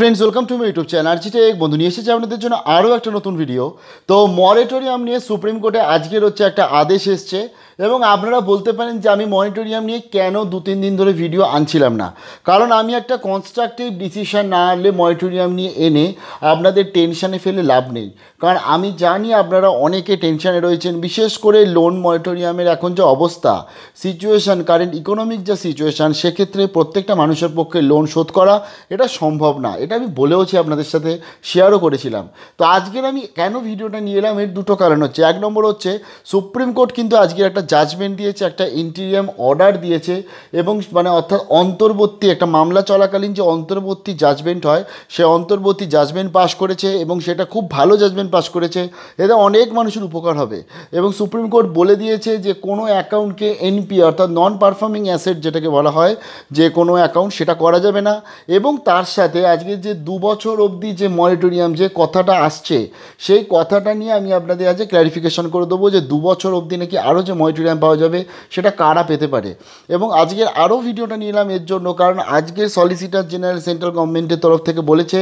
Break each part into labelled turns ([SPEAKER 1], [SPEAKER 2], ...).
[SPEAKER 1] Friends welcome to my YouTube channel আরজি এক বন্ধু নিয়ে এসেছি আপনাদের জন্য আরও একটা নতুন ভিডিও তো মরেটোরিয়াম নিয়ে সুপ্রিম কোর্টে আজকের হচ্ছে একটা আদেশ এসছে এবং আপনারা বলতে পারেন যে আমি মনিটোরিয়াম নিয়ে কেন দু তিন দিন ধরে ভিডিও আনছিলাম না কারণ আমি একটা কনস্ট্রাকটিভ ডিসিশান না আনলে মনিটোরিয়াম নিয়ে এনে আপনাদের টেনশানে ফেলে লাভ নেই কারণ আমি জানি আপনারা অনেকে টেনশানে রয়েছেন বিশেষ করে লোন মনিটোরিয়ামের এখন যে অবস্থা সিচুয়েশান কারেন্ট ইকোনমিক যা সিচুয়েশান সেক্ষেত্রে প্রত্যেকটা মানুষের পক্ষে লোন শোধ করা এটা সম্ভব না এটা আমি বলেওছি আপনাদের সাথে শেয়ারও করেছিলাম তো আজকের আমি কেন ভিডিওটা নিয়ে এলাম এর দুটো কারণ হচ্ছে এক নম্বর হচ্ছে সুপ্রিম কোর্ট কিন্তু আজকের একটা জাজমেন্ট দিয়েছে একটা ইন্টিরিয়াম অর্ডার দিয়েছে এবং মানে অর্থাৎ অন্তর্বর্তী একটা মামলা চলাকালীন যে অন্তর্বর্তী জাজমেন্ট হয় সে অন্তর্বর্তী জাজমেন্ট পাশ করেছে এবং সেটা খুব ভালো জাজমেন্ট পাশ করেছে এতে অনেক মানুষের উপকার হবে এবং সুপ্রিম কোর্ট বলে দিয়েছে যে কোনো অ্যাকাউন্টকে এনপি অর্থাৎ নন পারফর্মিং অ্যাসেট যেটাকে বলা হয় যে কোনো অ্যাকাউন্ট সেটা করা যাবে না এবং তার সাথে আজকে যে দু বছর অবধি যে মরিটোরিয়াম যে কথাটা আসছে সেই কথাটা নিয়ে আমি আপনাদের আজকে ক্ল্যারিফিকেশন করে দেবো যে দু বছর অবধি নাকি আরও যে মনিটোরিয়াম পাওয়া যাবে সেটা কারা পেতে পারে এবং আজকের আরও ভিডিওটা নিলাম এর জন্য কারণ আজকে সলিসিটার জেনারেল সেন্ট্রাল গভর্নমেন্টের তরফ থেকে বলেছে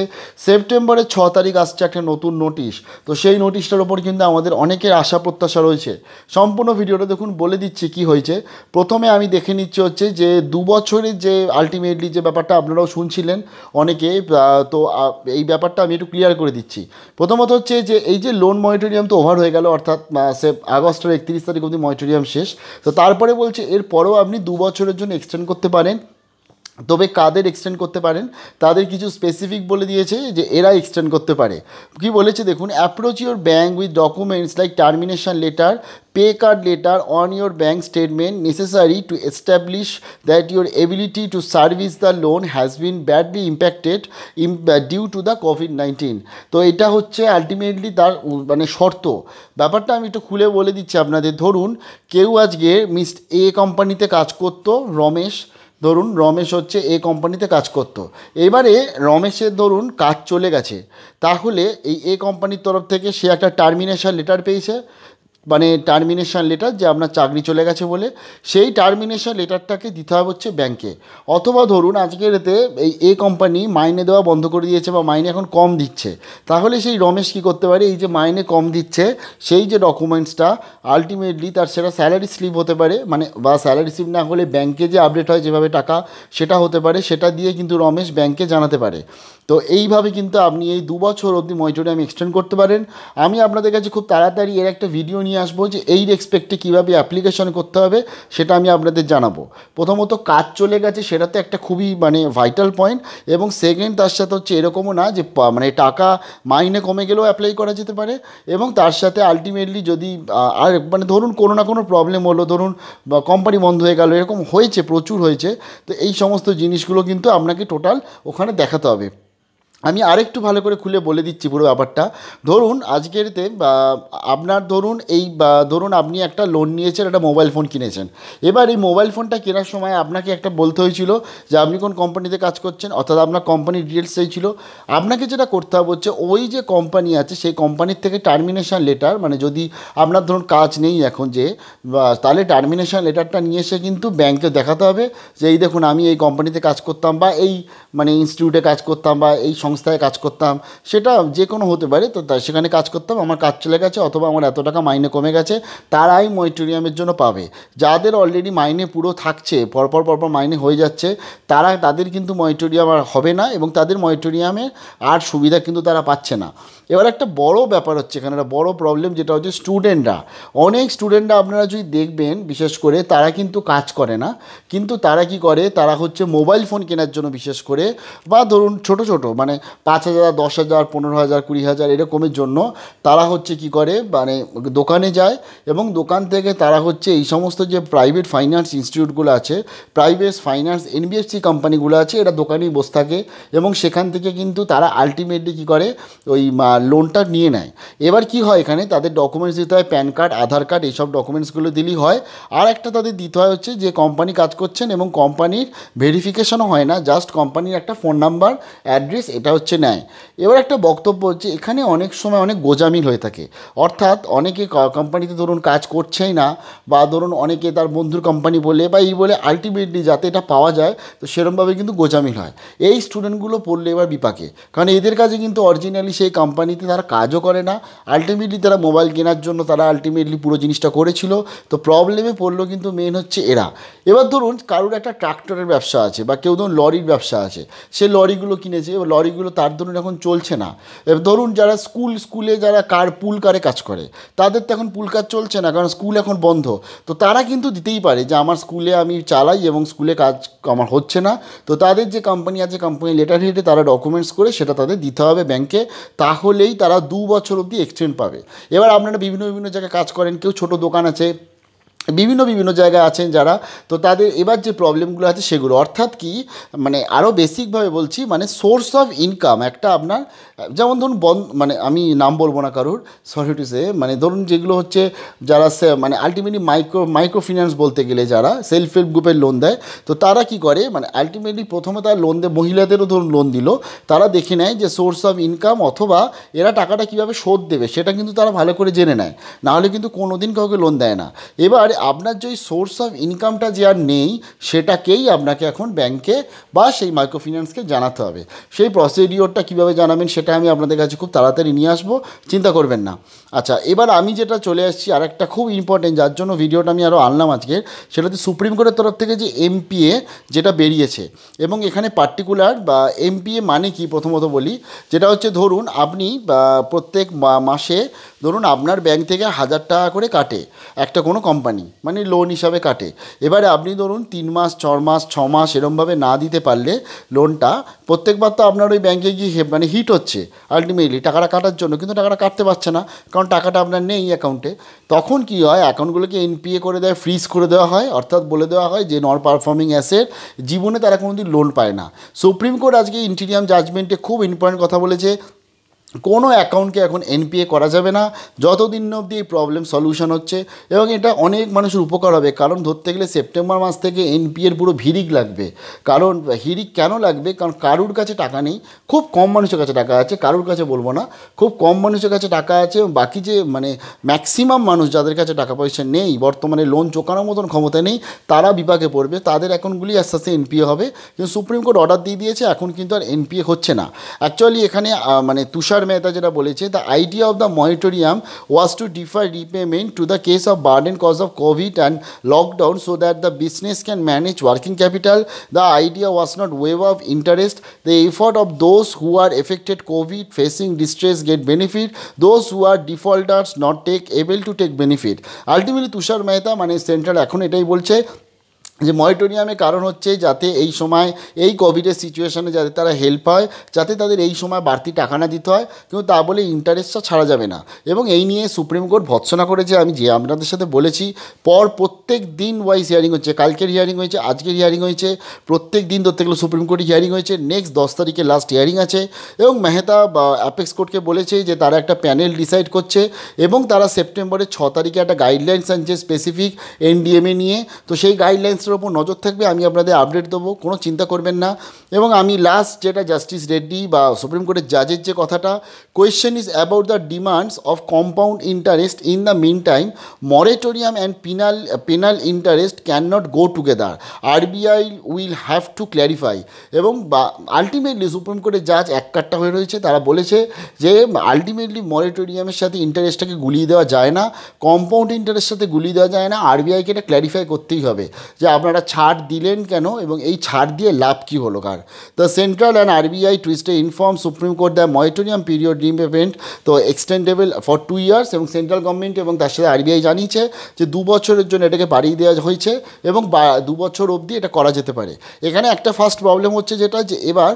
[SPEAKER 1] সেপ্টেম্বরের ছ তারিখ আসছে একটা নতুন নোটিশ তো সেই নোটিশটার ওপর কিন্তু আমাদের অনেকের আশা প্রত্যাশা রয়েছে সম্পূর্ণ ভিডিওটা দেখুন বলে দিচ্ছি কি হয়েছে প্রথমে আমি দেখে নিচ্ছি হচ্ছে যে দু বছরের যে আলটিমেটলি যে ব্যাপারটা আপনারাও শুনছিলেন অনেকে তো এই ব্যাপারটা আমি একটু ক্লিয়ার করে দিচ্ছি প্রথমত হচ্ছে যে এই যে লোন মনিটোরিয়াম তো ওভার হয়ে গেল অর্থাৎ সে আগস্টের একত্রিশ তারিখ অবধি মনিটোরিয়াম শেষ তো তারপরে বলছে এরপরেও আপনি দু বছরের জন্য এক্সটেন্ড করতে পারেন তবে কাদের এক্সটেন্ড করতে পারেন তাদের কিছু স্পেসিফিক বলে দিয়েছে যে এরা এক্সটেন্ড করতে পারে কি বলেছে দেখুন approach your bank with documents like termination letter pay card letter on your bank statement necessary to establish that your ability to service the loan has been badly impacted due to the COVID nineteen তো এটা হচ্ছে ultimately তার মানে শর্ত ব্যাপারটা আমি একটু খুলে বলে দিচ্ছি আপনাদের ধরুন কেউ আজকে মিস এ কোম্পানিতে কাজ করতো রমেশ ধরুন রমেশ হচ্ছে এ কোম্পানিতে কাজ করত। এবারে রমেশের ধরুন কাজ চলে গেছে তাহলে এই এ কোম্পানির তরফ থেকে সে একটা টার্মিনেশন লেটার পেয়েছে মানে টার্মিনেশান লেটার যে আপনার চাকরি চলে গেছে বলে সেই টার্মিনেশান লেটারটাকে দিতে হবে হচ্ছে ব্যাংকে অথবা ধরুন আজকের এতে এই এ কোম্পানি মাইনে দেওয়া বন্ধ করে দিয়েছে বা মাইনে এখন কম দিচ্ছে তাহলে সেই রমেশ কি করতে পারে এই যে মাইনে কম দিচ্ছে সেই যে ডকুমেন্টসটা আলটিমেটলি তার সেটা স্যালারি স্লিপ হতে পারে মানে বা স্যালারি স্লিপ না হলে ব্যাংকে যে আপডেট হয় যেভাবে টাকা সেটা হতে পারে সেটা দিয়ে কিন্তু রমেশ ব্যাংকে জানাতে পারে তো এইভাবে কিন্তু আপনি এই দু বছর অবধি মজুরি আমি এক্সটেন্ড করতে পারেন আমি আপনাদের কাছে খুব তাড়াতাড়ি এর একটা ভিডিও নিয়ে নিয়ে আসবো যে এই রেসপেক্টে কীভাবে অ্যাপ্লিকেশন করতে হবে সেটা আমি আপনাদের জানাবো প্রথমত কাজ চলে গেছে সেটাতে একটা খুবই মানে ভাইটাল পয়েন্ট এবং সেকেন্ড তার সাথে হচ্ছে এরকমও না যে মানে টাকা মাইনে কমে গেলেও অ্যাপ্লাই করা যেতে পারে এবং তার সাথে আলটিমেটলি যদি আর মানে ধরুন কোনো না কোনো প্রবলেম হলো ধরুন কোম্পানি বন্ধ হয়ে গেল এরকম হয়েছে প্রচুর হয়েছে তো এই সমস্ত জিনিসগুলো কিন্তু আপনাকে টোটাল ওখানে দেখাতে হবে আমি আরেকটু ভালো করে খুলে বলে দিচ্ছি পুরো ব্যাপারটা ধরুন আজকেরতে আপনার ধরুন এই ধরুন আপনি একটা লোন নিয়েছেন একটা মোবাইল ফোন কিনেছেন এবার এই মোবাইল ফোনটা কেনার সময় আপনাকে একটা বলতে হয়েছিল যে আপনি কোন কোম্পানিতে কাজ করছেন অর্থাৎ আপনার কোম্পানির ডিটেলস চাইছিল আপনাকে যেটা করতে হবে হচ্ছে ওই যে কোম্পানি আছে সেই কোম্পানির থেকে টার্মিনেশান লেটার মানে যদি আপনার ধরুন কাজ নেই এখন যে তাহলে টার্মিনেশান লেটারটা নিয়ে এসে কিন্তু ব্যাংকে দেখাতে হবে যে এই দেখুন আমি এই কোম্পানিতে কাজ করতাম বা এই মানে ইনস্টিটিউটে কাজ করতাম বা এই সংস্থায় কাজ করতাম সেটা যে কোনো হতে পারে তো সেখানে কাজ করতাম আমার কাজ চলে গেছে অথবা আমার এত টাকা মাইনে কমে গেছে তারাই মনিটোরিয়ামের জন্য পাবে যাদের অলরেডি মাইনে পুরো থাকছে পরপর পরপর মাইনে হয়ে যাচ্ছে তারা তাদের কিন্তু মনিটোরিয়াম আর হবে না এবং তাদের মনিটোরিয়ামে আর সুবিধা কিন্তু তারা পাচ্ছে না এবার একটা বড় ব্যাপার হচ্ছে এখানে একটা বড় প্রবলেম যেটা হচ্ছে স্টুডেন্টরা অনেক স্টুডেন্টরা আপনারা যদি দেখবেন বিশেষ করে তারা কিন্তু কাজ করে না কিন্তু তারা কি করে তারা হচ্ছে মোবাইল ফোন কেনার জন্য বিশেষ করে বা ধরুন ছোট ছোট মানে মানে পাঁচ হাজার দশ হাজার পনেরো হাজার কুড়ি হাজার এরকমের জন্য তারা হচ্ছে কি করে মানে দোকানে যায় এবং দোকান থেকে তারা হচ্ছে এই সমস্ত যে প্রাইভেট ফাইন্যান্স ইনস্টিটিউটগুলো আছে প্রাইভেট ফাইন্যান্স এনবিএফসি কোম্পানিগুলো আছে এরা দোকানেই বসে থাকে এবং সেখান থেকে কিন্তু তারা আলটিমেটলি কী করে ওই লোনটা নিয়ে নেয় এবার কি হয় এখানে তাদের ডকুমেন্টস দিতে হয় প্যান কার্ড আধার কার্ড এইসব ডকুমেন্টসগুলো দিলেই হয় আর একটা তাদের দিতে হয় হচ্ছে যে কোম্পানি কাজ করছেন এবং কোম্পানির ভেরিফিকেশনও হয় না জাস্ট কোম্পানির একটা ফোন নাম্বার অ্যাড্রেস সেটা হচ্ছে ন্যায় এবার একটা বক্তব্য হচ্ছে এখানে অনেক সময় অনেক গোজামিল হয়ে থাকে অর্থাৎ অনেকে কোম্পানিতে ধরুন কাজ করছেই না বা ধরুন অনেকে তার বন্ধুর কোম্পানি বলে বা এই বলে আলটিমেটলি যাতে এটা পাওয়া যায় তো সেরমভাবে কিন্তু গোজামিল হয় এই স্টুডেন্টগুলো পড়লে এবার বিপাকে কারণ এদের কাছে কিন্তু অরিজিনালি সেই কোম্পানিতে তারা কাজও করে না আলটিমেটলি তারা মোবাইল কেনার জন্য তারা আলটিমেটলি পুরো জিনিসটা করেছিল তো প্রবলেমে পড়লো কিন্তু মেন হচ্ছে এরা এবার ধরুন কারোর একটা ট্রাক্টরের ব্যবসা আছে বা কেউ ধরুন লরির ব্যবসা আছে সে লরিগুলো কিনেছে লরি বাইকগুলো তার ধরুন এখন চলছে না ধরুন যারা স্কুল স্কুলে যারা কার পুল কারে কাজ করে তাদের তো এখন পুল কাজ চলছে না কারণ স্কুল এখন বন্ধ তো তারা কিন্তু দিতেই পারে যে আমার স্কুলে আমি চালাই এবং স্কুলে কাজ আমার হচ্ছে না তো তাদের যে কোম্পানি আছে কোম্পানি লেটার হেডে তারা ডকুমেন্টস করে সেটা তাদের দিতে হবে ব্যাংকে তাহলেই তারা দু বছর অবধি এক্সটেন্ড পাবে এবার আপনারা বিভিন্ন বিভিন্ন জায়গায় কাজ করেন কেউ ছোট দোকান আছে বিভিন্ন বিভিন্ন জায়গায় আছেন যারা তো তাদের এবার যে প্রবলেমগুলো আছে সেগুলো অর্থাৎ কি মানে আরও বেসিকভাবে বলছি মানে সোর্স অফ ইনকাম একটা আপনার যেমন ধরুন বন মানে আমি নাম বলবো না কারোর সরিটিসে মানে ধরুন যেগুলো হচ্ছে যারা মানে আলটিমেটলি মাইক্রো মাইক্রো ফিন্যান্স বলতে গেলে যারা সেলফ হেল্প গ্রুপের লোন দেয় তো তারা কি করে মানে আলটিমেটলি প্রথমে তারা লোন দেয় মহিলাদেরও ধরুন লোন দিল তারা দেখে নেয় যে সোর্স অফ ইনকাম অথবা এরা টাকাটা কীভাবে শোধ দেবে সেটা কিন্তু তারা ভালো করে জেনে নেয় নাহলে কিন্তু কোনো দিন কাউকে লোন দেয় না এবার তাহলে আপনার যে সোর্স অফ ইনকামটা যে আর নেই সেটাকেই আপনাকে এখন ব্যাংকে বা সেই মাইক্রোফিন্যান্সকে জানাতে হবে সেই প্রসিডিওরটা কীভাবে জানাবেন সেটা আমি আপনাদের কাছে খুব তাড়াতাড়ি নিয়ে আসবো চিন্তা করবেন না আচ্ছা এবার আমি যেটা চলে আসছি আর একটা খুব ইম্পর্টেন্ট যার জন্য ভিডিওটা আমি আরও আনলাম আজকে সেটা হচ্ছে সুপ্রিম কোর্টের তরফ থেকে যে এমপিএ যেটা বেরিয়েছে এবং এখানে পার্টিকুলার বা এমপিএ মানে কি প্রথমত বলি যেটা হচ্ছে ধরুন আপনি প্রত্যেক মাসে ধরুন আপনার ব্যাংক থেকে হাজার টাকা করে কাটে একটা কোনো কোম্পানি মানে লোন হিসাবে কাটে এবারে আপনি ধরুন তিন মাস ছ মাস ছ মাস এরমভাবে না দিতে পারলে লোনটা প্রত্যেকবার তো আপনার ওই ব্যাংকে গিয়ে মানে হিট হচ্ছে আলটিমেটলি টাকাটা কাটার জন্য কিন্তু টাকাটা কাটতে পারছে না কারণ টাকাটা আপনার নেই অ্যাকাউন্টে তখন কি হয় অ্যাকাউন্টগুলোকে এনপিএ করে দেয় ফ্রিজ করে দেওয়া হয় অর্থাৎ বলে দেওয়া হয় যে নন পারফর্মিং অ্যাসেট জীবনে তারা কোনোদিন লোন পায় না সুপ্রিম কোর্ট আজকে ইন্টিরিয়াম জাজমেন্টে খুব ইম্পর্টেন্ট কথা বলেছে কোনো অ্যাকাউন্টকে এখন এনপিএ করা যাবে না যতদিন অবধি এই প্রবলেম সলিউশন হচ্ছে এবং এটা অনেক মানুষের উপকার হবে কারণ ধরতে গেলে সেপ্টেম্বর মাস থেকে এনপিএর পুরো হিরিক লাগবে কারণ হিরিক কেন লাগবে কারণ কারুর কাছে টাকা নেই খুব কম মানুষের কাছে টাকা আছে কারুর কাছে বলবো না খুব কম মানুষের কাছে টাকা আছে বাকি যে মানে ম্যাক্সিমাম মানুষ যাদের কাছে টাকা পয়সা নেই বর্তমানে লোন চোকানোর মতন ক্ষমতা নেই তারা বিপাকে পড়বে তাদের অ্যাকাউন্টগুলি আস্তে আস্তে এনপিএ হবে কিন্তু সুপ্রিম কোর্ট অর্ডার দিয়ে দিয়েছে এখন কিন্তু আর এনপিএ হচ্ছে না অ্যাকচুয়ালি এখানে মানে তুষার মেহতা যেটা বলেছে the idea of the moratorium was to defer repayment to the case of burden cause of COVID and lockdown so that the business can manage working capital the idea was not waive of interest the effort of those who are affected COVID facing distress get benefit those who are defaulters not take able to take benefit ultimately Tushar Mehta মানে central এখন এটাই বলছে যে মরিটোরিয়ামের কারণ হচ্ছে যাতে এই সময় এই কোভিডের সিচুয়েশানে যাতে তারা হেল্প হয় যাতে তাদের এই সময় বাড়তি টাকা না দিতে হয় কিন্তু তা বলে ইন্টারেস্টটা ছাড়া যাবে না এবং এই নিয়ে সুপ্রিম কোর্ট ভৎসনা করেছে আমি যে আপনাদের সাথে বলেছি পর প্রত্যেক দিন ওয়াইজ হিয়ারিং হচ্ছে কালকের হিয়ারিং হয়েছে আজকের হিয়ারিং হয়েছে প্রত্যেক দিন ধরতে গেলে সুপ্রিম কোর্টে হিয়ারিং হয়েছে নেক্সট দশ তারিখে লাস্ট হিয়ারিং আছে এবং মেহতা বা অ্যাপেক্স কোর্টকে বলেছে যে তারা একটা প্যানেল ডিসাইড করছে এবং তারা সেপ্টেম্বরের ছ তারিখে একটা গাইডলাইন্স আনছে স্পেসিফিক এনডিএমএ নিয়ে তো সেই গাইডলাইন্স আপডেটসের ওপর নজর থাকবে আমি আপনাদের আপডেট দেবো কোনো চিন্তা করবেন না এবং আমি লাস্ট যেটা জাস্টিস রেড্ডি বা সুপ্রিম কোর্টের জাজের যে কথাটা question is about the demands of compound interest in the mean time moratorium and penal penal interest can not go together RBI will have to clarify এবং আলটিমেটলি সুপ্রিম কোর্টের জাজ এক কাটটা হয়ে রয়েছে তারা বলেছে যে আলটিমেটলি মরেটোরিয়ামের সাথে ইন্টারেস্টটাকে গুলিয়ে দেওয়া যায় না কম্পাউন্ড ইন্টারেস্ট সাথে গুলিয়ে দেওয়া যায় না আরবিআইকে এটা ক্ল্যারিফাই করতেই হবে যে আপনারা ছাড় দিলেন কেন এবং এই ছাড় দিয়ে লাভ কী হলো কার দ্য সেন্ট্রাল অ্যান্ড আরবিআই টুইস্টে inform Supreme Court the moratorium period repayment তো এক্সটেন্ডেবল ফর টু ইয়ার্স এবং সেন্ট্রাল গভর্নমেন্ট এবং তার সাথে আরবিআই জানিয়েছে যে দু বছরের জন্য এটাকে বাড়িয়ে দেওয়া হয়েছে এবং দু বছর অবধি এটা করা যেতে পারে এখানে একটা ফার্স্ট প্রবলেম হচ্ছে যেটা যে এবার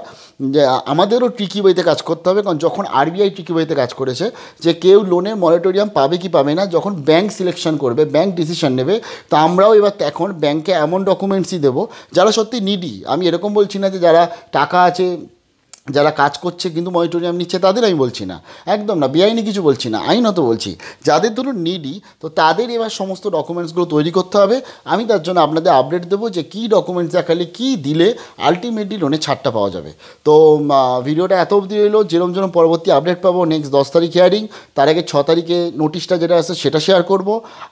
[SPEAKER 1] আমাদেরও টিকি বইতে কাজ করতে হবে কারণ যখন আরবিআই টিকি বইতে কাজ করেছে যে কেউ লোনের মনিটোরিয়াম পাবে কি পাবে না যখন ব্যাংক সিলেকশন করবে ব্যাংক ডিসিশন নেবে তো আমরাও এবার এখন ব্যাংকে এমন ডকুমেন্টসই দেবো যারা সত্যি নিডি আমি এরকম বলছি না যে যারা টাকা আছে যারা কাজ করছে কিন্তু মনিটোরিয়াম নিচ্ছে তাদের আমি বলছি না একদম না বেআইনি কিছু বলছি না আইনত বলছি যাদের ধরুন নিডি তো তাদের এবার সমস্ত ডকুমেন্টসগুলো তৈরি করতে হবে আমি তার জন্য আপনাদের আপডেট দেবো যে কী ডকুমেন্টস দেখালে কী দিলে আলটিমেটলি লোনে ছাড়টা পাওয়া যাবে তো ভিডিওটা এত অবধি রইলো যেরম যেরম পরবর্তী আপডেট পাবো নেক্সট দশ তারিখ হিয়ারিং তার আগে ছ তারিখে নোটিশটা যেটা আছে সেটা শেয়ার করব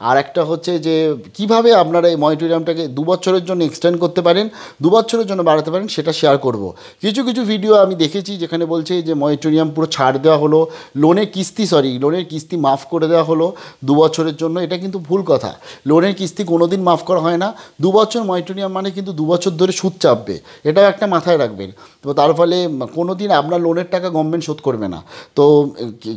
[SPEAKER 1] আর একটা হচ্ছে যে কিভাবে আপনারা এই মনিটোরিয়ামটাকে দু বছরের জন্য এক্সটেন্ড করতে পারেন দু বছরের জন্য বাড়াতে পারেন সেটা শেয়ার করব কিছু কিছু ভিডিও আমি দেখেছি যেখানে বলছে যে মনিটোরিয়াম পুরো ছাড় দেওয়া হলো লোনের কিস্তি সরি লোনের কিস্তি মাফ করে দেওয়া হলো দু বছরের জন্য এটা কিন্তু ভুল কথা লোনের কিস্তি কোনো দিন মাফ করা হয় না দু বছর মনিটোরিয়াম মানে কিন্তু দু বছর ধরে সুদ চাপবে এটাও একটা মাথায় রাখবেন তো তার ফলে কোনো দিন আপনার লোনের টাকা গভর্নমেন্ট শোধ করবে না তো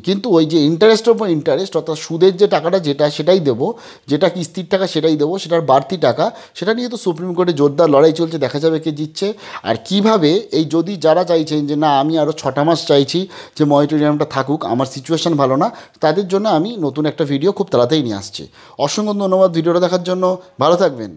[SPEAKER 1] কিন্তু ওই যে ইন্টারেস্টের ওপর ইন্টারেস্ট অর্থাৎ সুদের যে টাকাটা যেটা সেটাই দেবো যেটা কিস্তির টাকা সেটাই দেবো সেটার বাড়তি টাকা সেটা নিয়ে তো সুপ্রিম কোর্টে জোরদার লড়াই চলছে দেখা যাবে কে জিতছে আর কিভাবে এই যদি যারা চাইছেন যে না আমি আরও ছটা মাস চাইছি যে মনিটোরিয়ামটা থাকুক আমার সিচুয়েশান ভালো না তাদের জন্য আমি নতুন একটা ভিডিও খুব তাড়াতাড়ি নিয়ে আসছি অসংখ্য ধন্যবাদ ভিডিওটা দেখার জন্য ভালো থাকবেন